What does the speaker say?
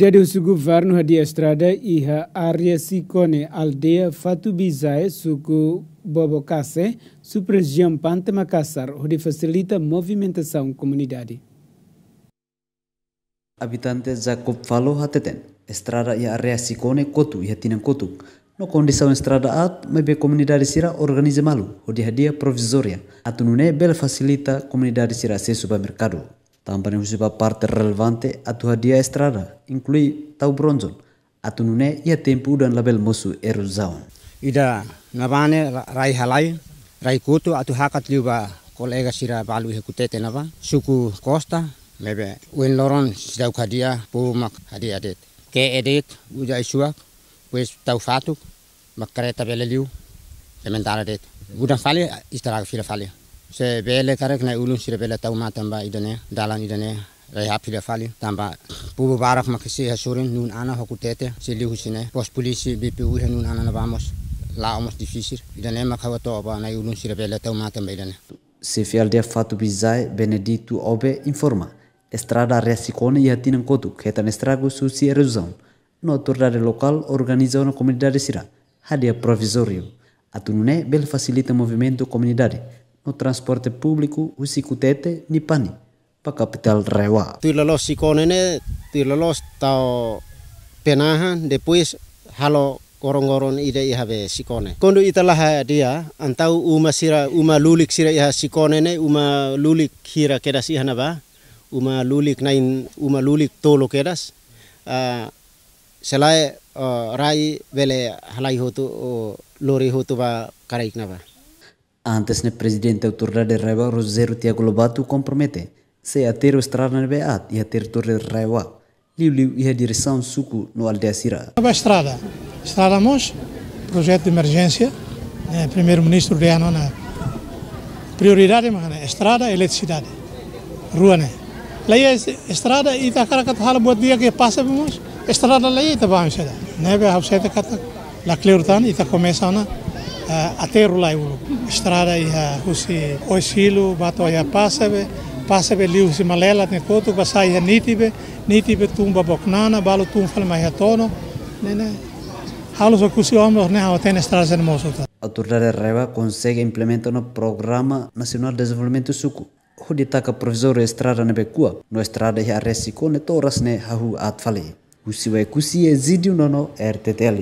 Cuidado governo hadiah estrada iha area sikone aldea Fatu Bizae suku Bobocase, subregião Pante hodi fasilita facilita movimentação comunidade. Habitantes Jacob falo hateten, estrada ia ya area sikone kotu iha ya tinan kotu. No condição estrada at, mebe komunidade sira organiza malu, hodi hadia provisoria atunune bel fasilita komunidade sira se para mercado. Também recebeu parte relevante atau hadiah dia estrada, inklui tau bronzon, a nune ia tempo dan label musu e eruzaun. Ida nabane rai halai, rai kutu atau hakat liuba kolega sira balu hekutete naba, suku costa, lebe uen loron sidau bu pumak hadiah adet. Ke edit, uja isuak, pues tau fatu, mak kereta liu, sementara det. Gudang fali, istirahat fila fali. Se bele karek na ulun sire bele tau matamba idane dalan idane rai hapi da fali tamba barak baraf makisi hasurin nun ana hokutete se lihu sine pos polisi BPU he nun ana na vamos la omos difícil idone makawa to oba na ulun sire bele tau matamba idone CFLD Fatou Bizai beneditu Obe informa Estrada resikone e Atina Kotu, que estrago susi e redução. No autoridade local organiza uma comunidade Hadia provisorio Atunune bel facilita movimento comunidade, no transporte público, usikutete, ni pani, pa capital rewa. Tuilalos sikonene, tuilalos tau penahan, Depois halo korongoron ide i have sikone kondu Kondo italaha dia antau uma sira uma lulik sira iha sikone ne uma lulik hira kedas iha hanaba uma lulik nain uma lulik tolo kedas uh, selai rai bele halai hotu uh, lori hotu ba karaik naba. Antes o presidente autoridade Raiwa Rosero Tiago Lobato compromete se a ter o estrada na BA e a ter torre Raiwa. Liu e a direção Suco no Aldeia Sira. A estrada, estrada Mons, projeto de emergência, né, primeiro-ministro de ano na né. prioridade, mas né, estrada e eletricidade, rua, né. Lá é estrada e da cara que fala boa dia que passa vamos estrada lá e tá bom, é né, vai a você tá lá clear e tá começando né aterrula euro. Estrada e a ia o oisilu, bato ia pasave, pasave liu si malela ne né, kotu, basa a nitibe, nitibe tumba bocnana balo tum falma ia tono, nene, né, né. halos okusi omlos ne hao ten estradas hermosos. A de Reva consegue implementar no Programa Nacional de Desenvolvimento Suco, onde taca provisor estrada na Becua, no estrada ia resico ne toras ne hahu atfali. Usiwe kusi ezidiu nono RTTL.